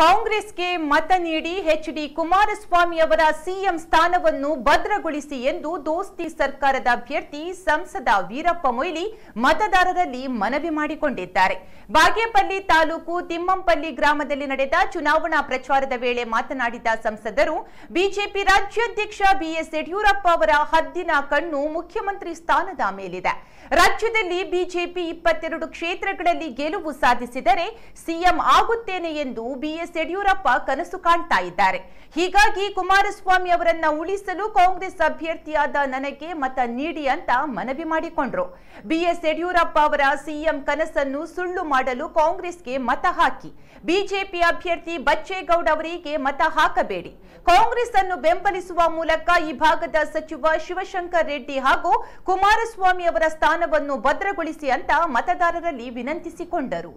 ಕಾಂಗ್ರೆಸ್ಗೆ ಮತ ನೀಡಿ ಎಚ್ ಡಿ ಕುಮಾರಸ್ವಾಮಿ ಅವರ ಸಿಎಂ ಸ್ಥಾನವನ್ನು ಭದ್ರಗೊಳಿಸಿ ಎಂದು ದೋಸ್ತಿ ಸರ್ಕಾರದ ಅಭ್ಯರ್ಥಿ ಸಂಸದ ವೀರಪ್ಪ ಮೊಯ್ಲಿ ಮತದಾರರಲ್ಲಿ ಮನವಿ ಮಾಡಿಕೊಂಡಿದ್ದಾರೆ ಬಾಗೇಪಲ್ಲಿ ತಾಲೂಕು ತಿಮ್ಮಂಪಲ್ಲಿ ಗ್ರಾಮದಲ್ಲಿ ನಡೆದ ಚುನಾವಣಾ ಪ್ರಚಾರದ ವೇಳೆ ಮಾತನಾಡಿದ ಸಂಸದರು ಬಿಜೆಪಿ ರಾಜ್ಯಾಧ್ಯಕ್ಷ ಬಿಎಸ್ ಯಡಿಯೂರಪ್ಪ ಅವರ ಹದ್ದಿನ ಕಣ್ಣು ಮುಖ್ಯಮಂತ್ರಿ ಸ್ಥಾನದ ಮೇಲಿದೆ ರಾಜ್ಯದಲ್ಲಿ ಬಿಜೆಪಿ ಇಪ್ಪತ್ತೆರಡು ಕ್ಷೇತ್ರಗಳಲ್ಲಿ ಗೆಲುವು ಸಾಧಿಸಿದರೆ ಸಿಎಂ ಆಗುತ್ತೇನೆ ಎಂದು ಬಿಎಸ್ ಎಸ್ ಯಡಿಯೂರಪ್ಪ ಕನಸು ಕಾಣ್ತಾ ಇದ್ದಾರೆ ಹೀಗಾಗಿ ಕುಮಾರಸ್ವಾಮಿ ಅವರನ್ನ ಉಳಿಸಲು ಕಾಂಗ್ರೆಸ್ ಅಭ್ಯರ್ಥಿಯಾದ ನನಗೆ ಮತ ನೀಡಿ ಅಂತ ಮನವಿ ಮಾಡಿಕೊಂಡ್ರು ಬಿಎಸ್ ಯಡಿಯೂರಪ್ಪ ಅವರ ಸಿಎಂ ಕನಸನ್ನು ಸುಳ್ಳು ಮಾಡಲು ಕಾಂಗ್ರೆಸ್ಗೆ ಮತ ಹಾಕಿ ಬಿಜೆಪಿ ಅಭ್ಯರ್ಥಿ ಬಚ್ಚೇಗೌಡ ಅವರಿಗೆ ಮತ ಹಾಕಬೇಡಿ ಕಾಂಗ್ರೆಸ್ ಅನ್ನು ಬೆಂಬಲಿಸುವ ಮೂಲಕ ಈ ಭಾಗದ ಸಚಿವ ಶಿವಶಂಕರ್ ರೆಡ್ಡಿ ಹಾಗೂ ಕುಮಾರಸ್ವಾಮಿ ಅವರ ಸ್ಥಾನವನ್ನು ಭದ್ರಗೊಳಿಸಿ ಅಂತ ಮತದಾರರಲ್ಲಿ ವಿನಂತಿಸಿಕೊಂಡರು